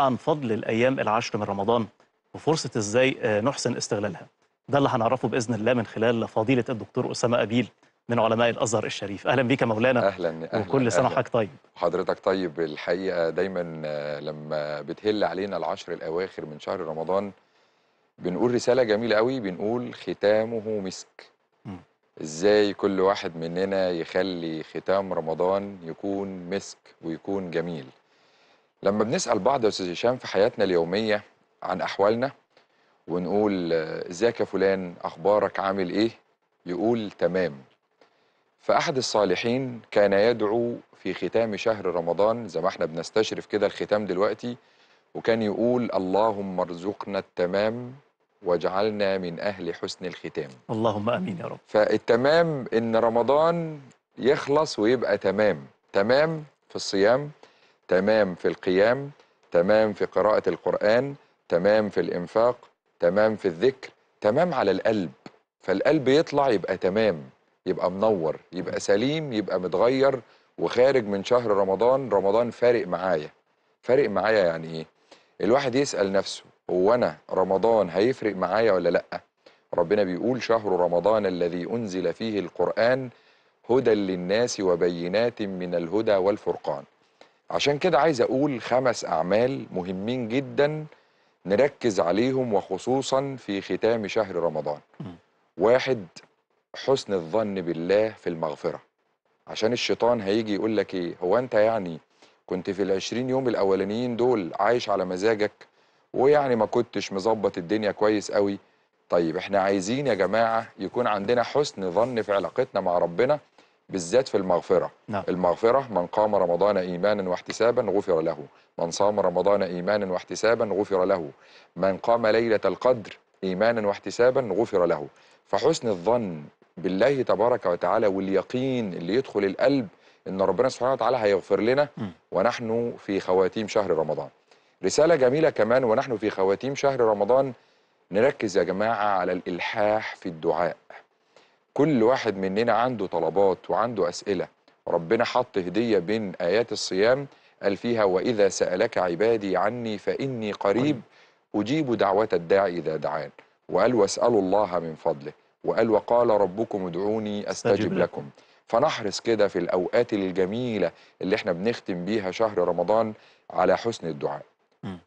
عن فضل الايام العشر من رمضان وفرصه ازاي آه، نحسن استغلالها ده اللي هنعرفه باذن الله من خلال فضيله الدكتور اسامه قبيل من علماء الازهر الشريف اهلا بك يا مولانا اهلا وكل سنه وحضرتك طيب حضرتك طيب الحقيقه دايما آه، لما بتهل علينا العشر الاواخر من شهر رمضان بنقول رساله جميله قوي بنقول ختامه مسك ازاي كل واحد مننا يخلي ختام رمضان يكون مسك ويكون جميل لما بنسال بعض يا استاذ هشام في حياتنا اليوميه عن احوالنا ونقول آه، ازيك يا فلان اخبارك عامل ايه يقول تمام فاحد الصالحين كان يدعو في ختام شهر رمضان زي ما احنا بنستشرف كده الختام دلوقتي وكان يقول اللهم ارزقنا التمام واجعلنا من اهل حسن الختام اللهم امين يا رب فالتمام ان رمضان يخلص ويبقى تمام تمام في الصيام تمام في القيام تمام في قراءة القرآن تمام في الإنفاق تمام في الذكر تمام على القلب فالقلب يطلع يبقى تمام يبقى منور يبقى سليم يبقى متغير وخارج من شهر رمضان رمضان فارق معايا فارق معايا يعني ايه الواحد يسأل نفسه هو انا رمضان هيفرق معايا ولا لا ربنا بيقول شهر رمضان الذي أنزل فيه القرآن هدى للناس وبينات من الهدى والفرقان عشان كده عايز اقول خمس اعمال مهمين جدا نركز عليهم وخصوصا في ختام شهر رمضان واحد حسن الظن بالله في المغفره عشان الشيطان هيجي يقول لك ايه هو انت يعني كنت في العشرين يوم الاولانيين دول عايش على مزاجك ويعني ما كنتش مظبط الدنيا كويس قوي طيب احنا عايزين يا جماعه يكون عندنا حسن ظن في علاقتنا مع ربنا بالذات في المغفرة نعم. المغفرة من قام رمضان إيمانا واحتسابا غفر له من صام رمضان إيمانا واحتسابا غفر له من قام ليلة القدر إيمانا واحتسابا غفر له فحسن الظن بالله تبارك وتعالى واليقين اللي يدخل القلب ان ربنا سبحانه وتعالى هيغفر لنا ونحن في خواتيم شهر رمضان رساله جميله كمان ونحن في خواتيم شهر رمضان نركز يا جماعه على الالحاح في الدعاء كل واحد مننا عنده طلبات وعنده أسئلة ربنا حط هدية بين آيات الصيام قال فيها وإذا سألك عبادي عني فإني قريب أجيب دعوة الداعي إذا دعان وقال واسألوا الله من فضله وقال وقال ربكم ادعوني أستجب لكم فنحرص كده في الأوقات الجميلة اللي احنا بنختم بيها شهر رمضان على حسن الدعاء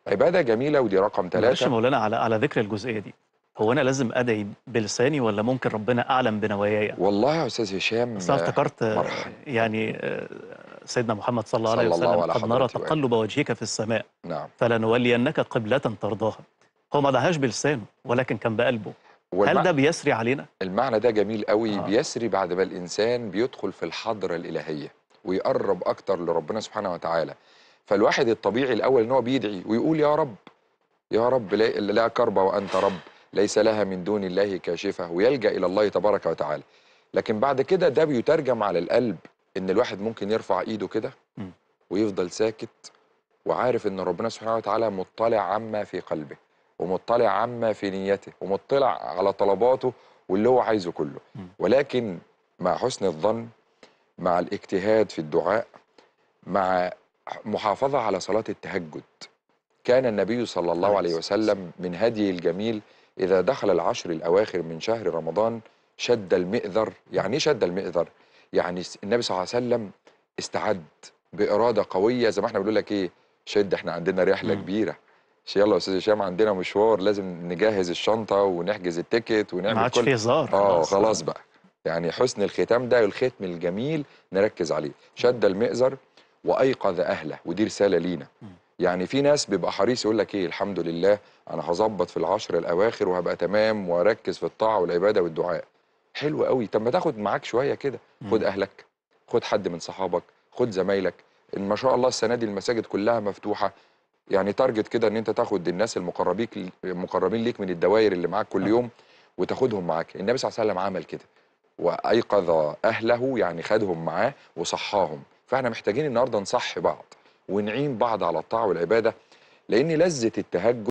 عبادة جميلة ودي رقم ثلاثة مولانا على على ذكر الجزئية دي هو انا لازم ادعي بلساني ولا ممكن ربنا اعلم بنواياي والله يا استاذ هشام افتكرت يعني آه، سيدنا محمد صلى الله عليه وسلم الله قد نرى تقلب وجهك في السماء نعم فلنولينك قبلة ترضاها هو ما دعاش بلسانه ولكن كان بقلبه والمع... هل ده بيسري علينا؟ المعنى ده جميل قوي آه. بيسري بعد ما الإنسان بيدخل في الحضرة الإلهية ويقرب أكتر لربنا سبحانه وتعالى فالواحد الطبيعي الأول إن هو بيدعي ويقول يا رب يا رب لا, لا كرب وأنت رب ليس لها من دون الله كاشفة ويلجأ إلى الله تبارك وتعالى لكن بعد كده ده بيترجم على القلب إن الواحد ممكن يرفع إيده كده ويفضل ساكت وعارف إن ربنا سبحانه وتعالى مطلع عما في قلبه ومطلع عما في نيته ومطلع على طلباته واللي هو عايزه كله ولكن مع حسن الظن مع الاجتهاد في الدعاء مع محافظة على صلاة التهجد كان النبي صلى الله عليه وسلم من هدي الجميل إذا دخل العشر الأواخر من شهر رمضان شد المئذر يعني إيه شد المئذر؟ يعني النبي صلى الله عليه وسلم استعد بإرادة قوية زي ما احنا بنقول لك إيه شد احنا عندنا رحلة م. كبيرة يلا يا استاذ هشام عندنا مشوار لازم نجهز الشنطه ونحجز التيكت ونعمل ما عادش فيه في هزار اه خلاص بقى يعني حسن الختام ده الختم الجميل نركز عليه شد المئزر وايقظ اهله ودي رساله لينا يعني في ناس بيبقى حريص يقول لك ايه الحمد لله انا هظبط في العشر الاواخر وهبقى تمام واركز في الطاعه والعباده والدعاء حلو قوي طب ما تاخد معاك شويه كده خد اهلك خد حد من صحابك خد زمايلك ان ما شاء الله السنه دي المساجد كلها مفتوحه يعني تارجت كده ان انت تاخد الناس المقربين المقربين ليك من الدوائر اللي معاك كل آه. يوم وتاخدهم معاك النبي صلى الله عليه وسلم عمل كده وايقظ اهله يعني خدهم معاه وصحاهم فاحنا محتاجين النهارده نصحي بعض ونعين بعض على الطاعة والعبادة لأن لذة التهجد